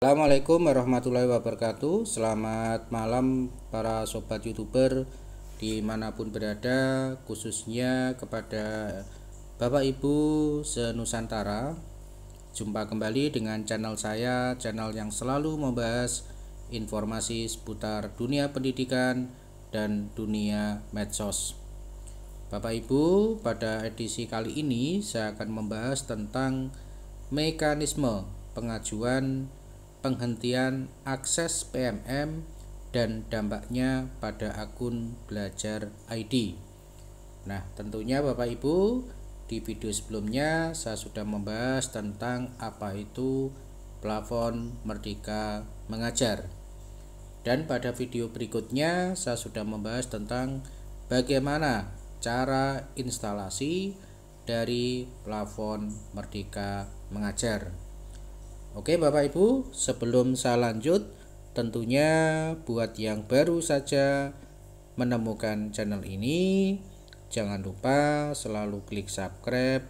Assalamualaikum warahmatullahi wabarakatuh Selamat malam para sobat youtuber dimanapun berada khususnya kepada bapak ibu senusantara Jumpa kembali dengan channel saya channel yang selalu membahas informasi seputar dunia pendidikan dan dunia medsos Bapak ibu pada edisi kali ini saya akan membahas tentang mekanisme pengajuan penghentian akses PMM dan dampaknya pada akun belajar ID. Nah, tentunya Bapak Ibu, di video sebelumnya saya sudah membahas tentang apa itu plafon Merdeka Mengajar. Dan pada video berikutnya saya sudah membahas tentang bagaimana cara instalasi dari plafon Merdeka Mengajar. Oke Bapak Ibu, sebelum saya lanjut, tentunya buat yang baru saja menemukan channel ini, jangan lupa selalu klik subscribe,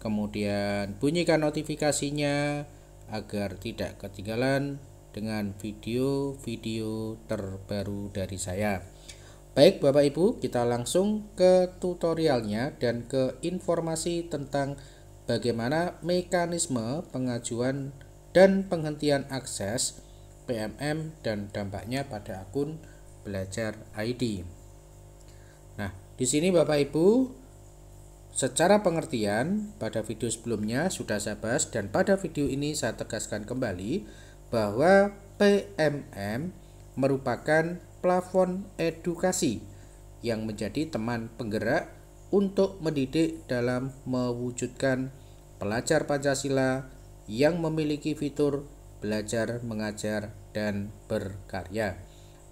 kemudian bunyikan notifikasinya agar tidak ketinggalan dengan video-video terbaru dari saya. Baik Bapak Ibu, kita langsung ke tutorialnya dan ke informasi tentang bagaimana mekanisme pengajuan dan penghentian akses PMM dan dampaknya pada akun belajar ID. Nah, di sini Bapak Ibu secara pengertian pada video sebelumnya sudah saya bahas dan pada video ini saya tegaskan kembali bahwa PMM merupakan plafon edukasi yang menjadi teman penggerak untuk mendidik dalam mewujudkan pelajar Pancasila yang memiliki fitur belajar, mengajar, dan berkarya.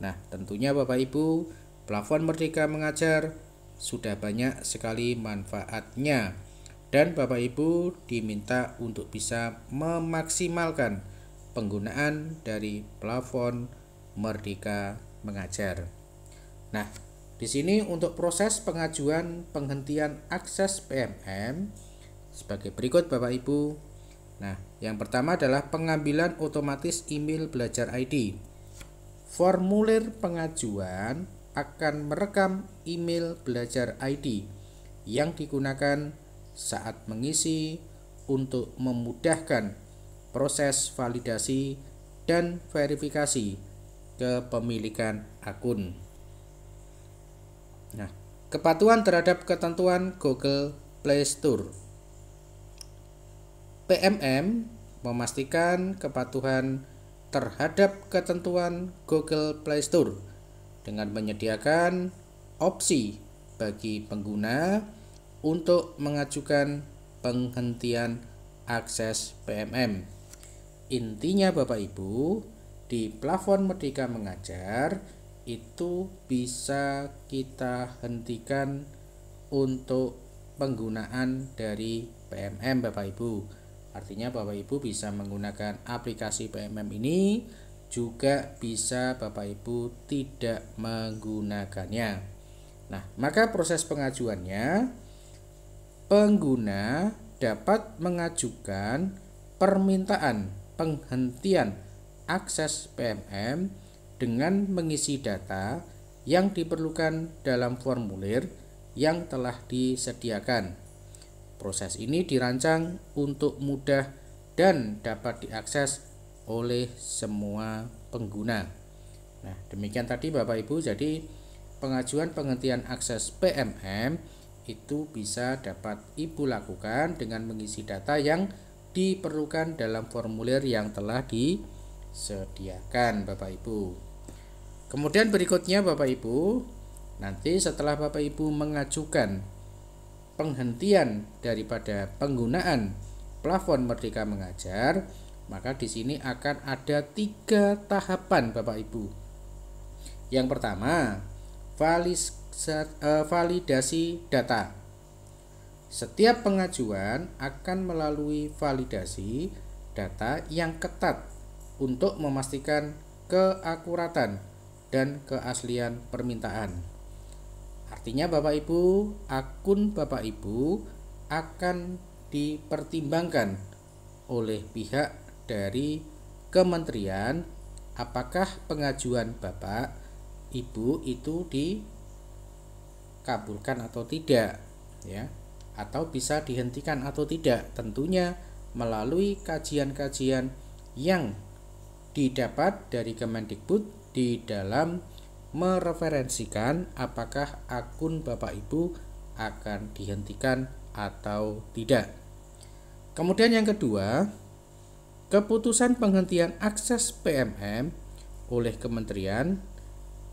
Nah, tentunya Bapak Ibu, plafon Merdeka Mengajar sudah banyak sekali manfaatnya. Dan Bapak Ibu diminta untuk bisa memaksimalkan penggunaan dari plafon Merdeka Mengajar. Nah, di sini untuk proses pengajuan penghentian akses PMM sebagai berikut Bapak Ibu Nah, yang pertama adalah pengambilan otomatis email belajar ID. Formulir pengajuan akan merekam email belajar ID yang digunakan saat mengisi untuk memudahkan proses validasi dan verifikasi kepemilikan akun. Nah, kepatuhan terhadap ketentuan Google Play Store PMM memastikan kepatuhan terhadap ketentuan Google Play Store dengan menyediakan opsi bagi pengguna untuk mengajukan penghentian akses PMM. Intinya Bapak Ibu, di plafon Merdeka Mengajar itu bisa kita hentikan untuk penggunaan dari PMM Bapak Ibu Artinya Bapak Ibu bisa menggunakan aplikasi PMM ini juga bisa Bapak Ibu tidak menggunakannya. Nah, maka proses pengajuannya pengguna dapat mengajukan permintaan penghentian akses PMM dengan mengisi data yang diperlukan dalam formulir yang telah disediakan. Proses ini dirancang untuk mudah dan dapat diakses oleh semua pengguna. Nah, demikian tadi Bapak Ibu. Jadi, pengajuan penghentian akses PMM itu bisa dapat Ibu lakukan dengan mengisi data yang diperlukan dalam formulir yang telah disediakan Bapak Ibu. Kemudian berikutnya Bapak Ibu, nanti setelah Bapak Ibu mengajukan penghentian daripada penggunaan plafon Merdeka Mengajar, maka di sini akan ada tiga tahapan Bapak Ibu. Yang pertama, e, validasi data. Setiap pengajuan akan melalui validasi data yang ketat untuk memastikan keakuratan dan keaslian permintaan. Artinya Bapak Ibu, akun Bapak Ibu akan dipertimbangkan oleh pihak dari kementerian apakah pengajuan Bapak Ibu itu dikabulkan atau tidak ya atau bisa dihentikan atau tidak tentunya melalui kajian-kajian yang didapat dari Kemendikbud di dalam mereferensikan apakah akun Bapak Ibu akan dihentikan atau tidak. Kemudian yang kedua, keputusan penghentian akses PMM oleh kementerian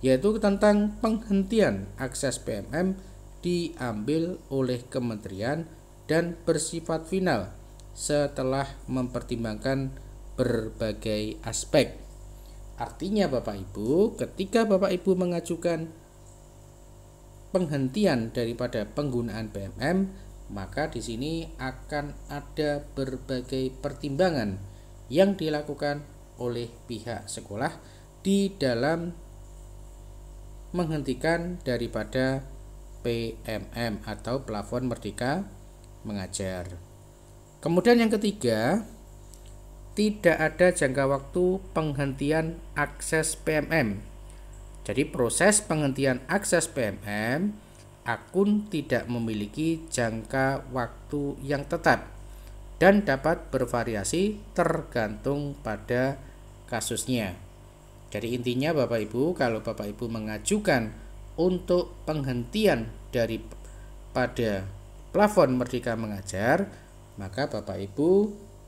yaitu tentang penghentian akses PMM diambil oleh kementerian dan bersifat final setelah mempertimbangkan berbagai aspek. Artinya Bapak Ibu, ketika Bapak Ibu mengajukan penghentian daripada penggunaan BMM, maka di sini akan ada berbagai pertimbangan yang dilakukan oleh pihak sekolah di dalam menghentikan daripada PMM atau plafon merdeka mengajar. Kemudian yang ketiga, tidak ada jangka waktu penghentian akses PMM. Jadi proses penghentian akses PMM akun tidak memiliki jangka waktu yang tetap dan dapat bervariasi tergantung pada kasusnya. Jadi intinya Bapak Ibu kalau Bapak Ibu mengajukan untuk penghentian dari pada plafon Merdeka Mengajar, maka Bapak Ibu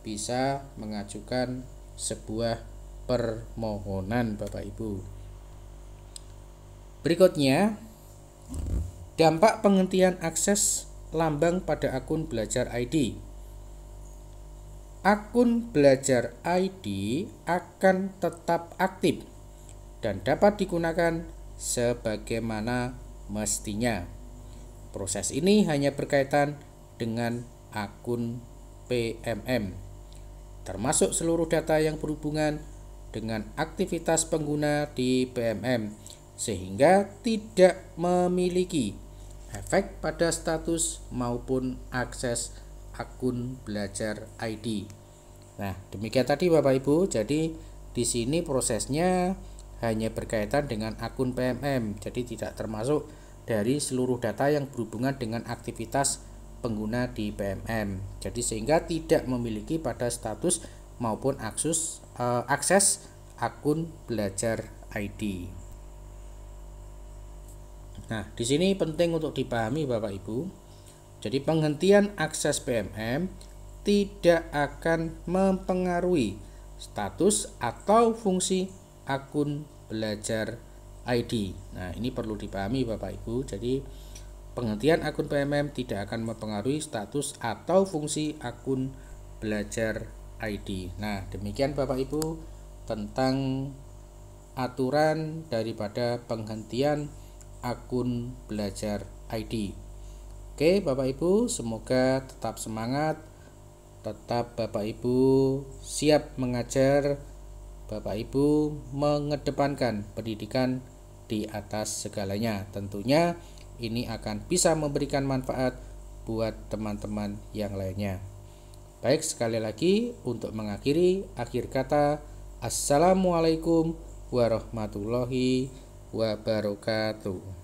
bisa mengajukan sebuah permohonan Bapak Ibu. Berikutnya, dampak penghentian akses lambang pada akun belajar ID. Akun belajar ID akan tetap aktif dan dapat digunakan sebagaimana mestinya. Proses ini hanya berkaitan dengan akun PMM termasuk seluruh data yang berhubungan dengan aktivitas pengguna di PMM, sehingga tidak memiliki efek pada status maupun akses akun belajar ID. Nah, demikian tadi Bapak Ibu. Jadi di sini prosesnya hanya berkaitan dengan akun PMM, jadi tidak termasuk dari seluruh data yang berhubungan dengan aktivitas pengguna di PMM. Jadi sehingga tidak memiliki pada status maupun akses uh, akses akun belajar ID. Nah, di sini penting untuk dipahami Bapak Ibu. Jadi penghentian akses PMM tidak akan mempengaruhi status atau fungsi akun belajar ID. Nah, ini perlu dipahami Bapak Ibu. Jadi Penghentian akun PMM tidak akan mempengaruhi status atau fungsi akun belajar ID. Nah, demikian Bapak Ibu tentang aturan daripada penghentian akun belajar ID. Oke, Bapak Ibu, semoga tetap semangat, tetap Bapak Ibu siap mengajar, Bapak Ibu mengedepankan pendidikan di atas segalanya. Tentunya ini akan bisa memberikan manfaat buat teman-teman yang lainnya. Baik, sekali lagi untuk mengakhiri akhir kata, Assalamualaikum warahmatullahi wabarakatuh.